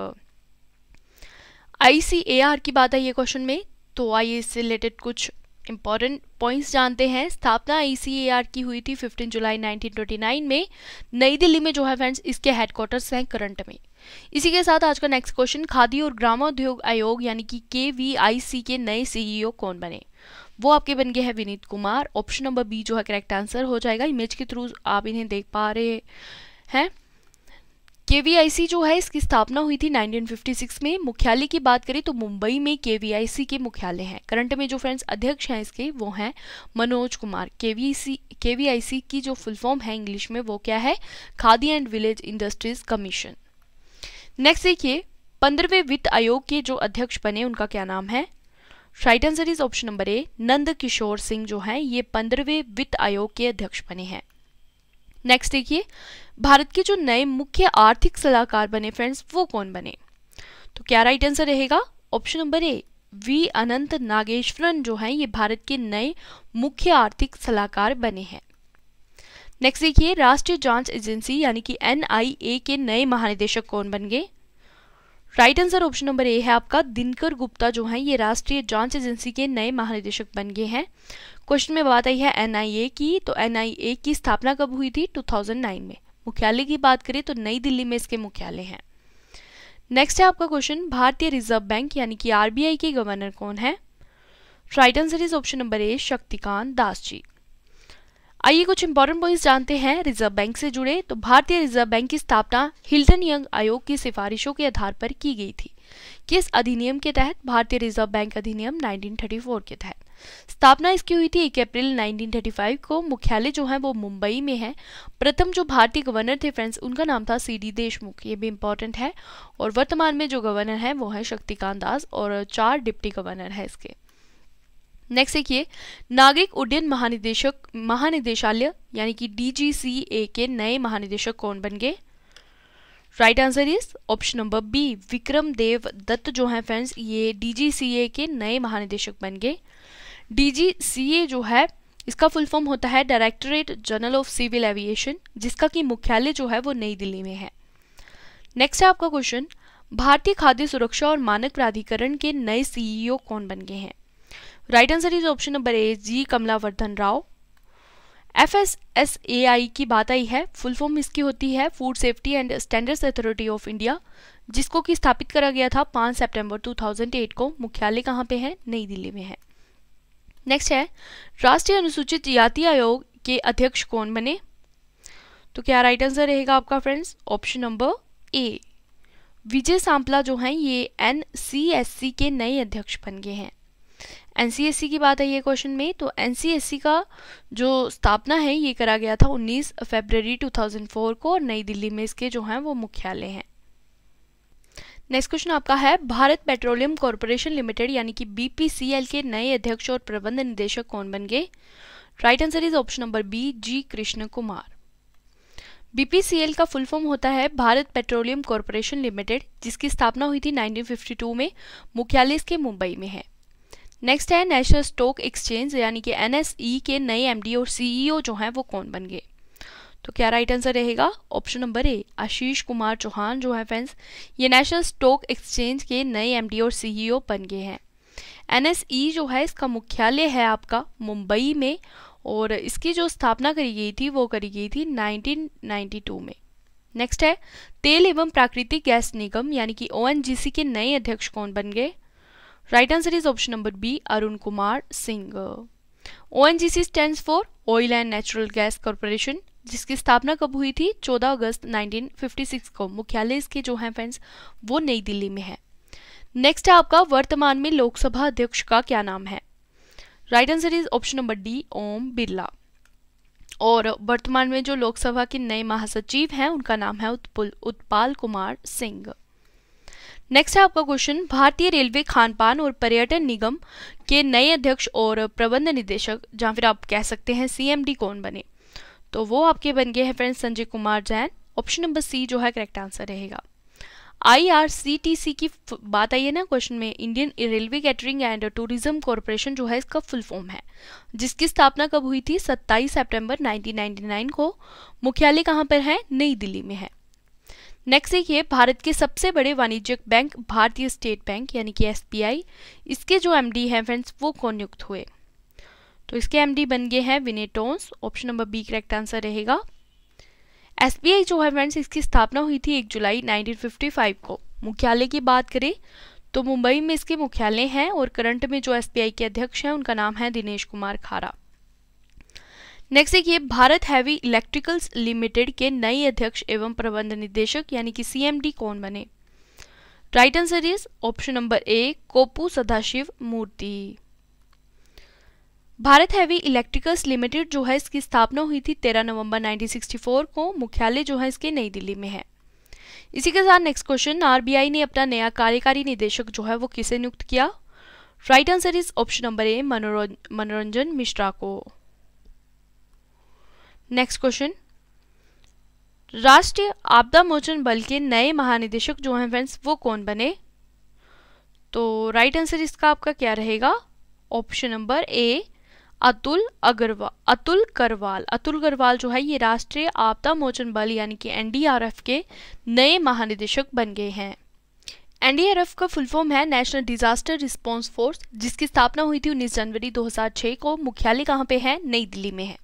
आईसीएआर की बात है ये क्वेश्चन में तो आइए इससे रिलेटेड कुछ इम्पॉर्टेंट पॉइंट्स जानते हैं स्थापना आईसीएआर e की हुई थी 15 जुलाई 1929 में नई दिल्ली में जो है फ्रेंड्स इसके हेडक्वार्टर्स हैं करंट में इसी के साथ आज का नेक्स्ट क्वेश्चन खादी और ग्रामोद्योग आयोग यानी कि के वी आई सी के नए सीईओ e कौन बने वो आपके बन गए हैं Vineet Kumar option number B जो है करेक्ट आंसर हो जाएगा इमेज के थ्रू आप इन्हें देख पा रहे हैं केवीआईसी जो है इसकी स्थापना हुई थी 1956 में मुख्यालय की बात करें तो मुंबई में केवीआईसी के मुख्यालय हैं करंट में जो फ्रेंड्स अध्यक्ष हैं इसके वो हैं मनोज कुमार केवीसी केवीआईसी की जो फुल फॉर्म है इंग्लिश में वो क्या है Khadi and village industries commission next देखिए पंद्रहवें वित्त आयोग के जो अध्यक्ष बने उनका क्या नाम है right answer is option number A Nand Kishore Singh जो हैं ये पंद्रहवें वित्त आयोग के अध्यक्ष बने हैं नेक्स्ट देखिए भारत के जो नए मुख्य आर्थिक सलाहकार बने फ्रेंड्स वो कौन बने तो क्या राइट आंसर रहेगा option number A V Anantha Nageswaran जो हैं ये भारत के नए मुख्य आर्थिक सलाहकार बने हैं नेक्स्ट देखिए राष्ट्रीय जांच एजेंसी यानी कि एनआईए के नए महानिदेशक कौन बन गए right answer option number A है आपका दिनकर गुप्ता जो हैं ये राष्ट्रीय जांच एजेंसी के नए महानिदेशक बन गए हैं क्वेश्चन में बात आई है एनआईए की तो एनआईए की स्थापना कब हुई थी 2009 में मुख्यालय की बात करें तो नई दिल्ली में इसके मुख्यालय हैं नेक्स्ट है आपका क्वेश्चन भारतीय रिजर्व बैंक यानी कि आरबीआई के गवर्नर कौन है right answer is option number A Shaktikanta Das ji आइए कुछ इंपॉर्टेंट पॉइंट्स जानते हैं रिजर्व बैंक से जुड़े तो भारतीय रिजर्व बैंक की स्थापना हिल्टन यंग आयोग की सिफारिशों के आधार पर की गई थी किस अधिनियम के तहत भारतीय रिजर्व बैंक अधिनियम 1934 के तहत स्थापना इसकी हुई थी 1 अप्रैल 1935 को मुख्यालय जो है वो मुंबई में है प्रथम जो भारतीय गवर्नर थे फ्रेंड्स उनका नाम था सी डी देशमुख ये भी इम्पोर्टेंट है और वर्तमान में जो गवर्नर है वो है शक्तिकांत दास और चार डिप्टी गवर्नर है इसके नेक्स्ट देखिए नागरिक उड्डयन महानिदेशक महानिदेशालय यानी कि डीजीसीए के नए महानिदेशक कौन बन गए right answer is option number B Vikram Dev Dutt जो हैं फ्रेंड्स ये डीजीसीए के नए महानिदेशक बन गए डीजीसीए जो है इसका फुल फॉर्म होता है directorate general of civil aviation जिसका कि मुख्यालय जो है वो नई दिल्ली में है नेक्स्ट है आपका क्वेश्चन भारतीय खाद्य सुरक्षा और मानक प्राधिकरण के नए सीईओ e कौन बन गए हैं right answer is option number A G Kamalavardhan Rao F S S A I की बात आई है फुल फॉर्म इसकी होती है food safety and standards authority of India जिसको कि स्थापित करा गया था 5 सितंबर 2008 को मुख्यालय कहाँ पे है नई दिल्ली में है नेक्स्ट है राष्ट्रीय अनुसूचित जाति आयोग के अध्यक्ष कौन बने तो क्या राइट आंसर रहेगा आपका friends option number A Vijay Sampla जो हैं ये एन के नए अध्यक्ष बन गए हैं एन की बात है ये क्वेश्चन में तो एन का जो स्थापना है ये करा गया था 19 फरवरी 2004 को और नई दिल्ली में इसके जो हैं वो मुख्यालय हैं नेक्स्ट क्वेश्चन आपका है भारत पेट्रोलियम कॉरपोरेशन लिमिटेड यानी कि बीपीसीएल के नए अध्यक्ष और प्रबंध निदेशक कौन बन गए right answer is option number B G Krishna Kumar BPCL का फुल फॉर्म होता है भारत पेट्रोलियम कॉरपोरेशन लिमिटेड जिसकी स्थापना हुई थी 1952 में मुख्यालय इसके मुंबई में है नेक्स्ट है नेशनल स्टॉक एक्सचेंज यानी कि एनएसई e के नए एमडी और सीईओ e जो हैं वो कौन बन गए तो क्या राइट आंसर रहेगा option number A Ashish Kumar Chauhan जो है फ्रेंड्स ये नेशनल स्टॉक एक्सचेंज के नए एमडी और सीईओ e बन गए हैं एनएसई e जो है इसका मुख्यालय है आपका मुंबई में और इसकी जो स्थापना करी गई थी वो करी गई थी 1992 में नेक्स्ट है तेल एवं प्राकृतिक गैस निगम यानी कि ओ के नए अध्यक्ष कौन बन गए right answer is option number B Arun Kumar Singh O N G C stand for oil and natural gas corporation जिसकी स्थापना कब हुई थी 14 अगस्त 1956 को मुख्यालय इसके जो हैं फ्रेंड्स वो नई दिल्ली में है नेक्स्ट है आपका वर्तमान में लोकसभा अध्यक्ष का क्या नाम है right answer is option number D Om Birla और वर्तमान में जो लोकसभा के नए महासचिव हैं उनका नाम है उत्पाल कुमार सिंह नेक्स्ट है आपका क्वेश्चन भारतीय रेलवे खान पान और पर्यटन निगम के नए अध्यक्ष और प्रबंध निदेशक जहां फिर आप कह सकते हैं सीएमडी कौन बने तो वो आपके बन गए हैं friends Sanjay Kumar Jain option number C जो है करेक्ट आंसर रहेगा आईआरसीटीसी की बात आई है ना क्वेश्चन में Indian railway catering and tourism corporation जो है इसका फुल फॉर्म है जिसकी स्थापना कब हुई थी 27 सितंबर 1999 को मुख्यालय कहाँ पर है नई दिल्ली में है नेक्स्ट एक ये भारत के सबसे बड़े वाणिज्यिक बैंक भारतीय स्टेट बैंक यानी कि एस इसके जो एम हैं फ्रेंड्स वो कौन नियुक्त हुए तो इसके एमडी बन गए हैं विनेटोन्स option number B correct answer रहेगा एसबीआई जो है फ्रेंड्स इसकी स्थापना हुई थी एक जुलाई 1955 को मुख्यालय की बात करें तो मुंबई में इसके मुख्यालय हैं और करंट में जो एसबीआई के अध्यक्ष हैं उनका नाम है दिनेश कुमार खारा नेक्स्ट देखिए भारत हैवी इलेक्ट्रिकल्स लिमिटेड के नए अध्यक्ष एवं प्रबंध निदेशक यानी कि सीएमडी कौन बने right answer is option number A Kopu Sadashiv Murthy Bharat heavy electricals limited जो है इसकी स्थापना हुई थी 13 नवंबर 1964 को मुख्यालय जो है इसके नई दिल्ली में है इसी के साथ नेक्स्ट क्वेश्चन आरबीआई ने अपना नया कार्यकारी निदेशक जो है वो किसे नियुक्त किया right answer is option number A Manoranjan Mishra को नेक्स्ट क्वेश्चन राष्ट्रीय आपदा मोचन बल के नए महानिदेशक जो हैं फ्रेंड्स वो कौन बने तो राइट आंसर इसका आपका क्या रहेगा option number A Atul Agarwal Atul Karwal Atul Karwal जो है ये राष्ट्रीय आपदा मोचन बल यानी कि एनडीआरएफ के नए महानिदेशक बन गए हैं एनडीआरएफ का फुल फॉर्म है नेशनल डिजास्टर रिस्पांस फोर्स जिसकी स्थापना हुई थी 19 जनवरी 2006 को मुख्यालय कहाँ पे है नई दिल्ली में है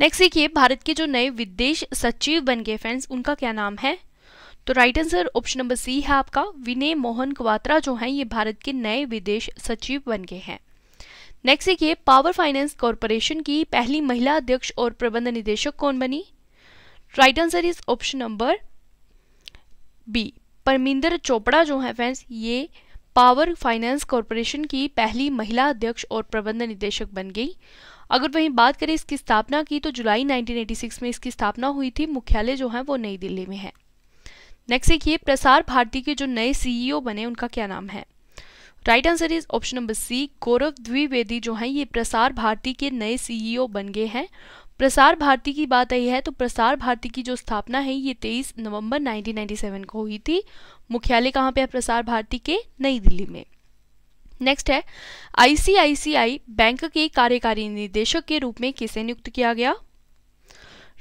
नेक्स्ट देखिए भारत के जो नए विदेश सचिव बन गए फ्रेंड्स उनका क्या नाम है तो right answer option number C है आपका विनय मोहन क्वात्रा जो हैं ये भारत के नए विदेश सचिव बन गए हैं नेक्स्ट देखिए पावर फाइनेंस कॉरपोरेशन की पहली महिला अध्यक्ष और प्रबंध निदेशक कौन बनी right answer is option number B Parminder Chopra जो है फ्रेंड्स ये पावर फाइनेंस कॉरपोरेशन की पहली महिला अध्यक्ष और प्रबंध निदेशक बन गई अगर वहीं बात करें इसकी स्थापना की तो जुलाई 1986 में इसकी स्थापना हुई थी मुख्यालय जो है वो नई दिल्ली में है नेक्स्ट देखिए प्रसार भारती के जो नए सीईओ e बने उनका क्या नाम है right answer is option number C Gaurav Dwivedi जो हैं ये प्रसार भारती के नए सीईओ e बन गए हैं प्रसार भारती की बात आई है तो प्रसार भारती की जो स्थापना है ये 23 नवंबर 1997 को हुई थी मुख्यालय कहाँ पे है प्रसार भारती के नई दिल्ली में नेक्स्ट है आईसीआईसीआई बैंक के कार्यकारी निदेशक के रूप में किसे नियुक्त किया गया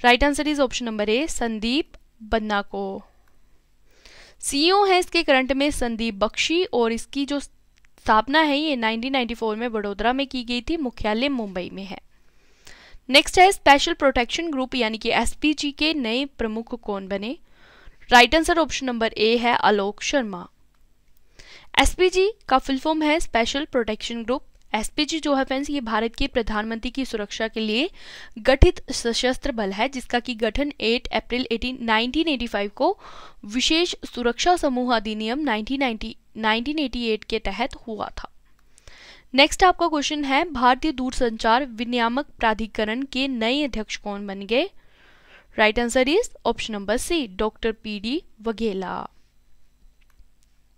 right answer is option number A Sandeep Banna को सीईओ e है इसके करंट में संदीप बख्शी और इसकी जो स्थापना है ये 1994 में बड़ोदरा में की गई थी मुख्यालय मुंबई में है नेक्स्ट है स्पेशल प्रोटेक्शन ग्रुप यानी कि एसपीजी के नए प्रमुख कौन बने right answer option number A है आलोक शर्मा एसपीजी का फुल फॉर्म है स्पेशल प्रोटेक्शन ग्रुप एसपीजी जो है फ्रेंड्स ये भारत के प्रधानमंत्री की सुरक्षा के लिए गठित सशस्त्र बल है जिसका की गठन 8 अप्रैल 18, 1985 को विशेष सुरक्षा समूह अधिनियम 1988 के तहत हुआ था नेक्स्ट आपका क्वेश्चन है भारतीय दूरसंचार विनियामक प्राधिकरण के नए अध्यक्ष कौन बन गए right answer is option number C doctor P D Vaghela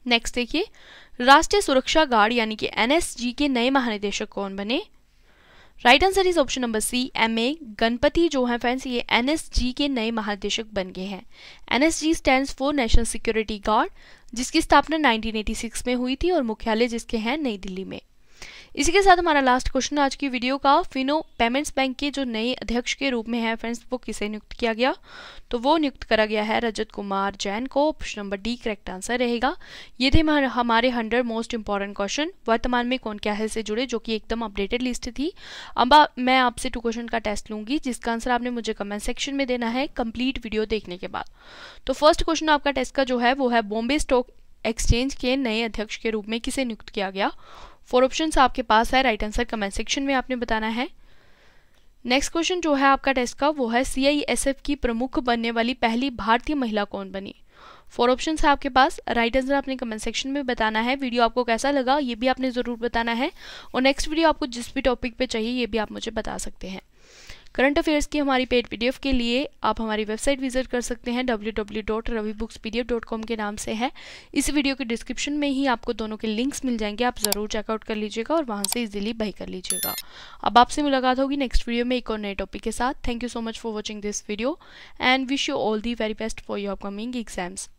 next देखिए राष्ट्रीय सुरक्षा गार्ड यानी कि एनएसजी के नए महानिदेशक कौन बने right answer is option number C M A Ganapathy जो है फ्रेंड्स ये एनएसजी के नए महानिदेशक बन गए हैं NSG stands for national security guard जिसकी स्थापना 1986 में हुई थी और मुख्यालय जिसके हैं नई दिल्ली में इसी के साथ हमारा लास्ट क्वेश्चन आज की वीडियो का फिनो पेमेंट्स बैंक के जो नए अध्यक्ष के रूप में है फ्रेंड्स वो किसे नियुक्त किया गया तो वो नियुक्त करा गया है रजत कुमार जैन को option number D correct answer रहेगा ये थे हमारे हंड्रेड मोस्ट इंपॉर्टेंट क्वेश्चन वर्तमान में कौन क्या है से जुड़े जो कि एकदम अपडेटेड लिस्ट थी अब मैं आपसे टू क्वेश्चन का टेस्ट लूंगी जिसका आंसर आपने मुझे कमेंट सेक्शन में देना है कंप्लीट वीडियो देखने के बाद तो फर्स्ट क्वेश्चन आपका टेस्ट का जो है वो है बॉम्बे स्टॉक एक्सचेंज के नए अध्यक्ष के रूप में किसे नियुक्त किया गया फोर ऑप्शन आपके पास है राइट आंसर कमेंट सेक्शन में आपने बताना है नेक्स्ट क्वेश्चन जो है आपका टेस्ट का वो है सीआईएसएफ की प्रमुख बनने वाली पहली भारतीय महिला कौन बनी फोर ऑप्शन है आपके पास राइट आंसर आपने कमेंट सेक्शन में बताना है वीडियो आपको कैसा लगा ये भी आपने ज़रूर बताना है और नेक्स्ट वीडियो आपको जिस भी टॉपिक पे चाहिए ये भी आप मुझे बता सकते हैं करंट अफेयर्स की हमारी पेड पीडीएफ के लिए आप हमारी वेबसाइट विजिट कर सकते हैं डब्ल्यू के नाम से है इस वीडियो के डिस्क्रिप्शन में ही आपको दोनों के लिंक्स मिल जाएंगे आप ज़रूर चेकआउट कर लीजिएगा और वहाँ से इजिली बाई कर लीजिएगा अब आपसे मुलाकात होगी नेक्स्ट वीडियो में एक और नए टॉपिक के साथ thank you so much for watching this video and wish you all the very best for your upcoming exams